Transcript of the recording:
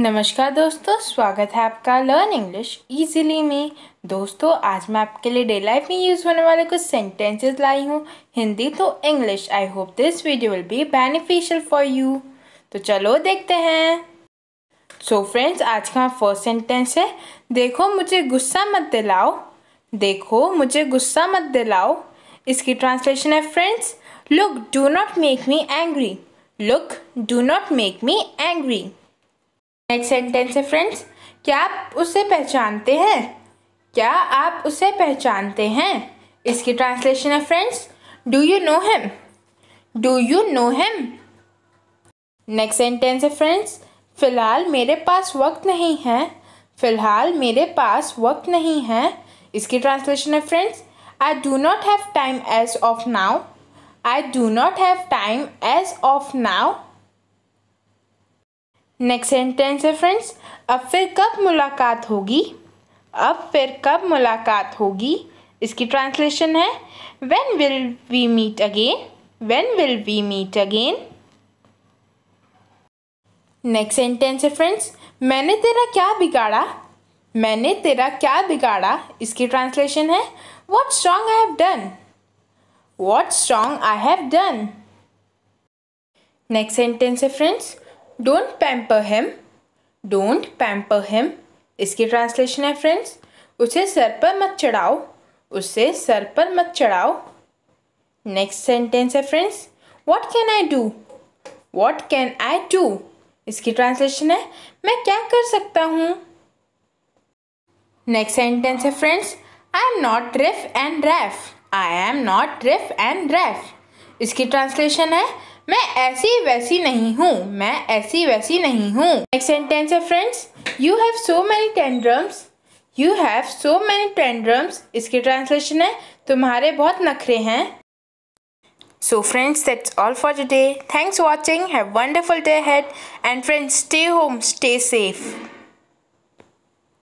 नमस्कार दोस्तों स्वागत है आपका लर्न इंग्लिश इजीली में दोस्तों आज मैं आपके लिए डे लाइफ में यूज़ होने वाले कुछ सेंटेंसेस लाई हूँ हिंदी तो English I hope this video will be beneficial for you तो चलो देखते हैं सो so फ्रेंड्स आज का फर्स्ट सेंटेंस है देखो मुझे गुस्सा मत दिलाओ देखो मुझे गुस्सा मत दिलाओ इसकी ट्रांसलेशन है friends look do not make me angry look do not make me angry next sentence है फ्रेंड्स क्या आप उसे पहचानते हैं क्या आप उसे पहचानते हैं इसकी ट्रांसलेशन है friends do you know him do you know him next sentence है फ्रेंड्स फ़िलहाल मेरे पास वक्त नहीं है फ़िलहाल मेरे पास वक्त नहीं है इसकी ट्रांसलेशन है friends I do not have time as of now I do not have time as of now next sentence है फ्रेंड्स अब फिर कब मुलाकात होगी अब फिर कब मुलाकात होगी इसकी ट्रांसलेशन है when will we meet again when will we meet again next sentence है फ्रेंड्स मैंने तेरा क्या बिगाड़ा मैंने तेरा क्या बिगाड़ा इसकी ट्रांसलेशन है what strong I have done what strong I have done next sentence है friends don't pamper him don't pamper him इसकी ट्रांसलेशन है फ्रेंड्स उसे सर पर मत चढ़ाओ उसे सर पर मत चढ़ाओ नेक्स्ट सेंटेंस है friends what can I do what can I do इसकी ट्रांसलेशन है मैं क्या कर सकता हूँ नेक्स्ट सेंटेंस है friends I am not riff and raff I am not riff and raff इसकी ट्रांसलेशन है मैं ऐसी वैसी नहीं हूँ मैं ऐसी वैसी नहीं हूँ नेक्स्ट सेंटेंस है friends you have so many tantrums you have so many tantrums इसके ट्रांसलेशन है तुम्हारे बहुत नखरे हैं so friends that's all for today thanks watching have wonderful day head and friends stay home stay safe